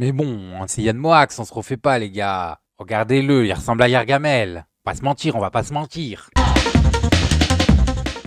Mais bon, c'est Yann Moax, on se refait pas, les gars. Regardez-le, il ressemble à Yargamel. Pas se mentir, on va pas se mentir.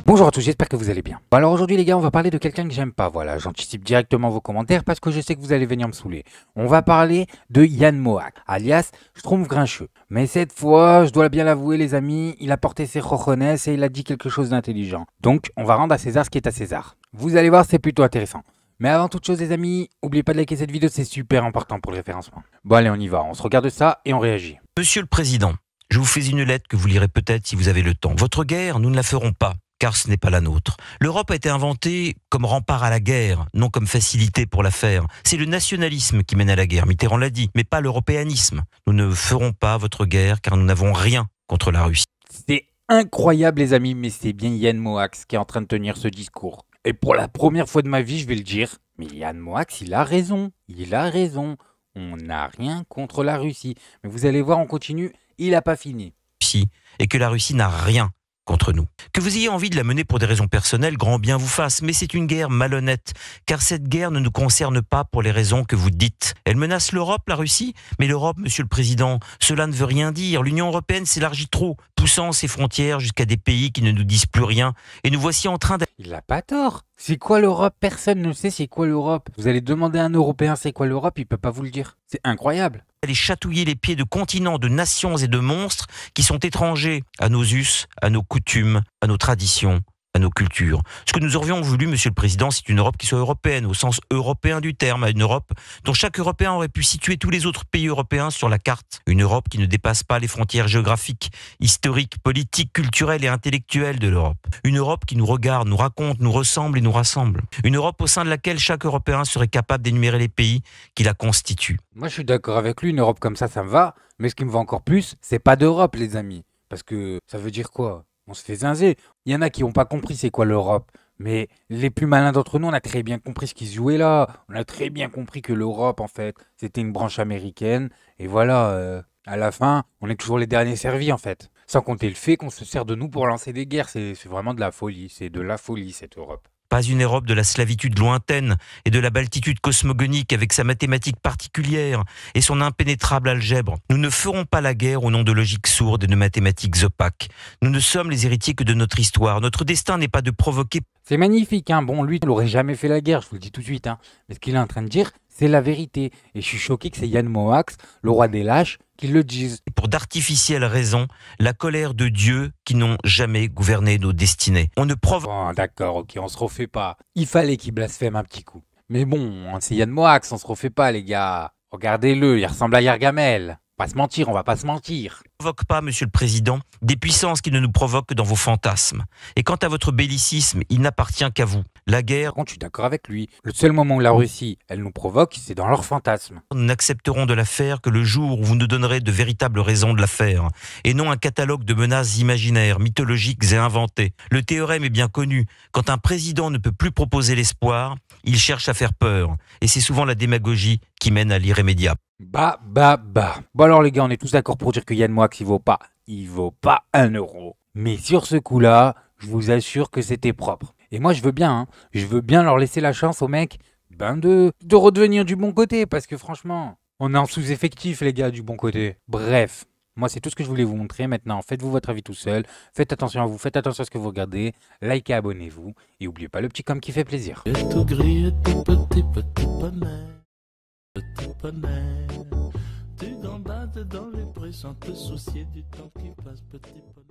Bonjour à tous, j'espère que vous allez bien. Alors aujourd'hui les gars, on va parler de quelqu'un que j'aime pas, voilà, j'anticipe directement vos commentaires parce que je sais que vous allez venir me saouler. On va parler de Yann Moak, alias trouve Grincheux. Mais cette fois, je dois bien l'avouer les amis, il a porté ses rochonesses et il a dit quelque chose d'intelligent. Donc on va rendre à César ce qui est à César. Vous allez voir, c'est plutôt intéressant. Mais avant toute chose les amis, n'oubliez pas de liker cette vidéo, c'est super important pour le référencement. Bon allez on y va, on se regarde ça et on réagit. Monsieur le Président, je vous fais une lettre que vous lirez peut-être si vous avez le temps. Votre guerre, nous ne la ferons pas car ce n'est pas la nôtre. L'Europe a été inventée comme rempart à la guerre, non comme facilité pour la faire. C'est le nationalisme qui mène à la guerre, Mitterrand l'a dit, mais pas l'européanisme. Nous ne ferons pas votre guerre car nous n'avons rien contre la Russie. C'est incroyable les amis, mais c'est bien Yann Moax qui est en train de tenir ce discours. Et pour la première fois de ma vie, je vais le dire, mais Yann Moax, il a raison, il a raison. On n'a rien contre la Russie. Mais vous allez voir, on continue, il n'a pas fini. Si, et que la Russie n'a rien contre nous. Que vous ayez envie de la mener pour des raisons personnelles, grand bien vous fasse, mais c'est une guerre malhonnête, car cette guerre ne nous concerne pas pour les raisons que vous dites. Elle menace l'Europe, la Russie, mais l'Europe, monsieur le Président, cela ne veut rien dire. L'Union européenne s'élargit trop, poussant ses frontières jusqu'à des pays qui ne nous disent plus rien, et nous voici en train d'être... Il n'a pas tort. C'est quoi l'Europe Personne ne sait c'est quoi l'Europe. Vous allez demander à un Européen c'est quoi l'Europe, il peut pas vous le dire. C'est incroyable. est chatouiller les pieds de continents, de nations et de monstres qui sont étrangers à nos us, à nos coutumes, à nos traditions, à nos cultures. Ce que nous aurions voulu, Monsieur le Président, c'est une Europe qui soit européenne, au sens européen du terme, à une Europe dont chaque Européen aurait pu situer tous les autres pays européens sur la carte. Une Europe qui ne dépasse pas les frontières géographiques, historiques, politiques, culturelles et intellectuelles de l'Europe. Une Europe qui nous regarde, nous raconte, nous ressemble et nous rassemble. Une Europe au sein de laquelle chaque Européen serait capable d'énumérer les pays qui la constituent. Moi, je suis d'accord avec lui, une Europe comme ça, ça me va, mais ce qui me va encore plus, c'est pas d'Europe, les amis. Parce que ça veut dire quoi on se fait zinzer. Il y en a qui n'ont pas compris c'est quoi l'Europe. Mais les plus malins d'entre nous, on a très bien compris ce qui se jouait là. On a très bien compris que l'Europe, en fait, c'était une branche américaine. Et voilà, euh, à la fin, on est toujours les derniers servis, en fait. Sans compter le fait qu'on se sert de nous pour lancer des guerres. C'est vraiment de la folie. C'est de la folie, cette Europe. Pas une Europe de la slavitude lointaine et de la baltitude cosmogonique avec sa mathématique particulière et son impénétrable algèbre. Nous ne ferons pas la guerre au nom de logiques sourdes et de mathématiques opaques. Nous ne sommes les héritiers que de notre histoire. Notre destin n'est pas de provoquer c'est magnifique, hein. Bon, lui, il n'aurait jamais fait la guerre, je vous le dis tout de suite, hein. Mais ce qu'il est en train de dire, c'est la vérité. Et je suis choqué que c'est Yann Moax, le roi des lâches, qui le dise. Pour d'artificielles raisons, la colère de Dieu qui n'ont jamais gouverné nos destinées. On ne prouve. Bon, ah, d'accord, ok, on se refait pas. Il fallait qu'il blasphème un petit coup. Mais bon, hein, c'est Yann Moax, on se refait pas, les gars. Regardez-le, il ressemble à Yargamel. Pas se mentir, on va pas se mentir provoque pas, Monsieur le Président, des puissances qui ne nous provoquent que dans vos fantasmes. Et quant à votre bellicisme, il n'appartient qu'à vous. La guerre... je suis d'accord avec lui. Le seul moment où la Russie, elle nous provoque, c'est dans leurs fantasmes. Nous n'accepterons de la faire que le jour où vous nous donnerez de véritables raisons de la faire, et non un catalogue de menaces imaginaires, mythologiques et inventées. Le théorème est bien connu. Quand un président ne peut plus proposer l'espoir, il cherche à faire peur. Et c'est souvent la démagogie qui mène à l'irrémédiable. Bah, bah, bah. Bon alors les gars, on est tous d'accord pour dire que Yann moi il vaut pas, il vaut pas un euro. Mais sur ce coup-là, je vous assure que c'était propre. Et moi, je veux bien, hein. je veux bien leur laisser la chance aux mecs, ben de, de redevenir du bon côté, parce que franchement, on est en sous-effectif, les gars, du bon côté. Bref, moi, c'est tout ce que je voulais vous montrer. Maintenant, faites-vous votre avis tout seul. Faites attention à vous, faites attention à ce que vous regardez. Likez, abonnez-vous. Et oubliez pas le petit comme qui fait plaisir. Tu bas dans les prés sans te soucier du temps qui passe petit peu.